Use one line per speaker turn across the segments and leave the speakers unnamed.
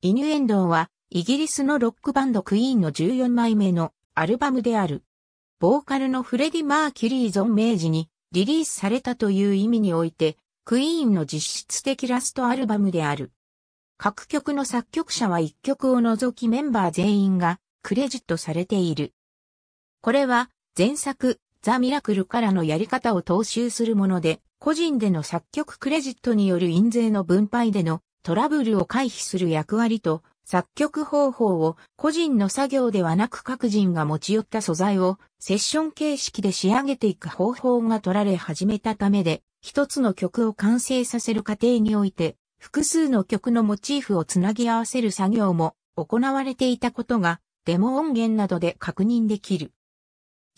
イニュエンドーは、イギリスのロックバンドクイーンの14枚目のアルバムである。ボーカルのフレディ・マーキュリー存命時にリリースされたという意味において、クイーンの実質的ラストアルバムである。各曲の作曲者は1曲を除きメンバー全員がクレジットされている。これは前作ザ・ミラクルからのやり方を踏襲するもので、個人での作曲クレジットによる印税の分配でのトラブルを回避する役割と、作曲方法を個人の作業ではなく各人が持ち寄った素材をセッション形式で仕上げていく方法が取られ始めたためで、一つの曲を完成させる過程において、複数の曲のモチーフをつなぎ合わせる作業も行われていたことが、デモ音源などで確認できる。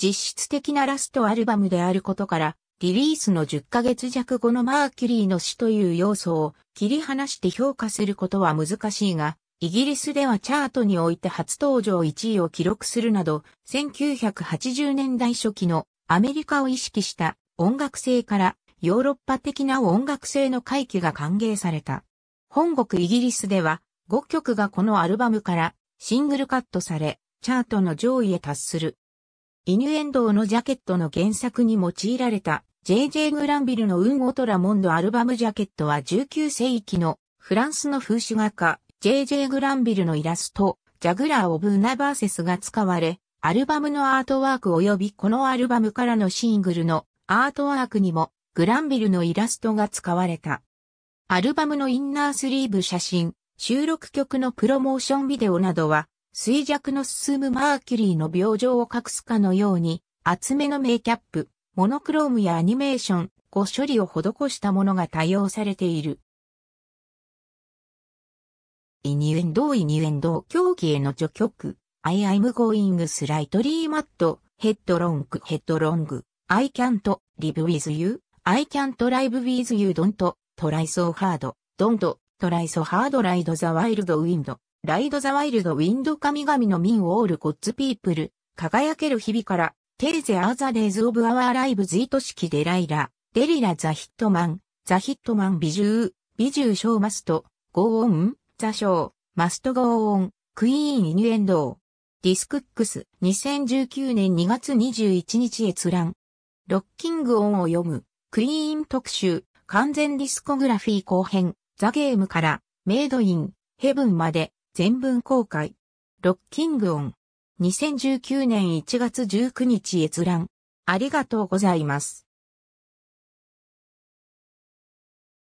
実質的なラストアルバムであることから、リリースの10ヶ月弱後のマーキュリーの死という要素を切り離して評価することは難しいが、イギリスではチャートにおいて初登場1位を記録するなど、1980年代初期のアメリカを意識した音楽性からヨーロッパ的な音楽性の回帰が歓迎された。本国イギリスでは5曲がこのアルバムからシングルカットされ、チャートの上位へ達する。イニュエンドウのジャケットの原作に用いられた JJ グランビルのウン・オトラモンドアルバムジャケットは19世紀のフランスの風刺画家 JJ グランビルのイラスト、ジャグラー・オブ・ナバーセスが使われ、アルバムのアートワーク及びこのアルバムからのシングルのアートワークにもグランビルのイラストが使われた。アルバムのインナースリーブ写真、収録曲のプロモーションビデオなどは、衰弱の進むマーキュリーの病状を隠すかのように、厚めのメイキャップ、モノクロームやアニメーション、語処理を施したものが多用されている。イニュエンドイニュエンド狂気への序曲。I am going slightly mad, headlong, headlong. I can't live with you. I can't live with you. Don't try so hard. Don't try so hard. Ride the wild wind. Ride the wild wind. 神々の民をオールコッツピープル。輝ける日々からテイゼアーザデイズオブアワーライブズイト式デライラ、デリラザヒットマン、ザヒットマン美獣、美獣ショーマスト、ゴーオン、ザショー、マストゴーオン、クイーンイニュエンドディスクックス、2019年2月21日閲覧。ロッキングオンを読む、クイーン特集、完全ディスコグラフィー後編、ザゲームから、メイドイン、ヘブンまで、全文公開。ロッキングオン。2019年1月19日閲覧。ありがとうございます。